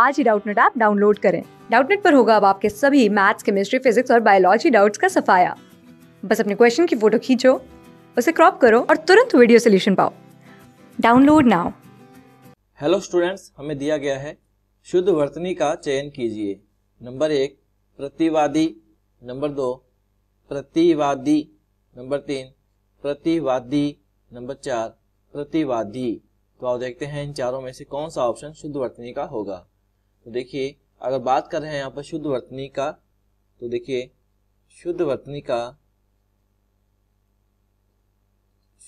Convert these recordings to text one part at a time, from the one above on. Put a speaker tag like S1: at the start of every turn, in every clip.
S1: आज ही Doubtnut app download करें डाउटनेट पर होगा अब आपके सभी मैथ्स केमिस्ट्री फिजिक्स और बायोलॉजी डाउट्स का सफाया बस अपने क्वेश्चन की फोटो खींचो उसे क्रॉप करो और तुरंत वीडियो सोल्यूशन पाओ डाउनलोड नाउ
S2: हेलो स्टूडेंट्स हमें दिया गया है शुद्ध वर्तनी का चयन कीजिए नंबर एक प्रतिवादी नंबर दो प्रतिवादी नंबर तीन प्रतिवादी नंबर चार प्रतिवादी तो आप देखते हैं इन चारों में से कौन सा ऑप्शन शुद्ध वर्तनी का होगा तो देखिए अगर बात कर रहे हैं यहाँ पर शुद्ध वर्तनी का तो देखिए शुद्ध वर्तनी का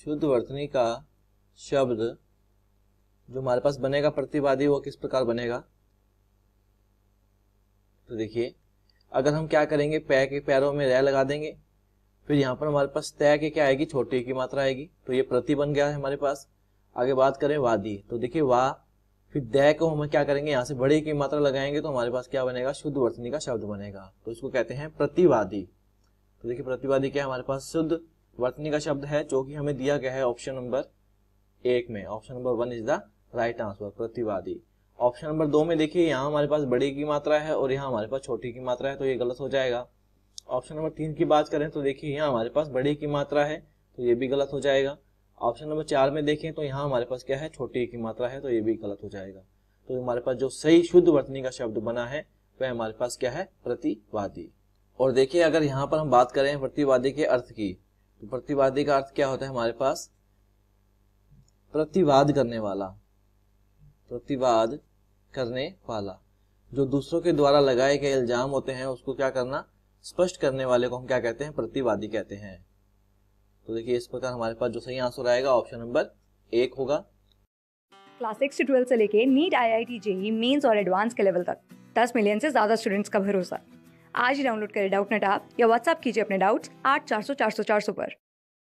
S2: शुद्ध वर्तनी का शब्द जो हमारे पास बनेगा प्रतिवादी वो किस प्रकार बनेगा तो देखिए अगर हम क्या करेंगे पै के पैरों में रह लगा देंगे फिर यहाँ पर हमारे पास तय के क्या आएगी छोटी की मात्रा आएगी तो ये प्रति बन गया है हमारे पास आगे बात करें वादी तो देखिए वा फिर दया को हम क्या करेंगे यहाँ से बड़े की मात्रा लगाएंगे तो हमारे पास क्या बनेगा शुद्ध वर्तनी का शब्द बनेगा तो इसको कहते हैं प्रतिवादी तो देखिए प्रतिवादी क्या हमारे पास शुद्ध वर्तनी का शब्द है जो कि हमें दिया गया है ऑप्शन नंबर एक में option number one is the right answer प्रतिवादी ऑप्शन नंबर दो में देखिए यहाँ हमारे पास बड़ी की मात्रा है और यहाँ हमारे पास छोटी की मात्रा है तो ये गलत हो जाएगा ऑप्शन नंबर तीन की बात करें तो देखिए यहाँ हमारे पास बड़ी की मात्रा है तो ये भी गलत हो जाएगा ऑप्शन नंबर चार में देखें तो यहाँ हमारे पास क्या है छोटी e की मात्रा है तो ये भी गलत हो जाएगा तो हमारे पास जो सही शुद्ध वर्तनी का शब्द बना है वह हमारे पास क्या है प्रतिवादी और देखिए अगर यहाँ पर हम बात करें प्रतिवादी के अर्थ की तो प्रतिवादी का अर्थ क्या होता है हमारे पास प्रतिवाद करने वाला प्रतिवाद करने वाला जो दूसरों के द्वारा लगाए गए इल्जाम होते हैं उसको क्या करना स्पष्ट करने वाले को हम क्या कहते हैं प्रतिवादी कहते हैं तो देखिए इस प्रकार हमारे पास जो सही आंसर आएगा ऑप्शन नंबर एक होगा
S1: क्लास सिक्स से ट्वेल्थ से लेके NEET I I T JEE mains और एडवांस के लेवल तक दस मिलियन से ज्यादा स्टूडेंट्स का भरोसा आज ही डाउनलोड करें डाउट नेट आप या व्हाट्सअप कीजिए अपने डाउट्स आठ चार सौ चार सौ चार सौ पर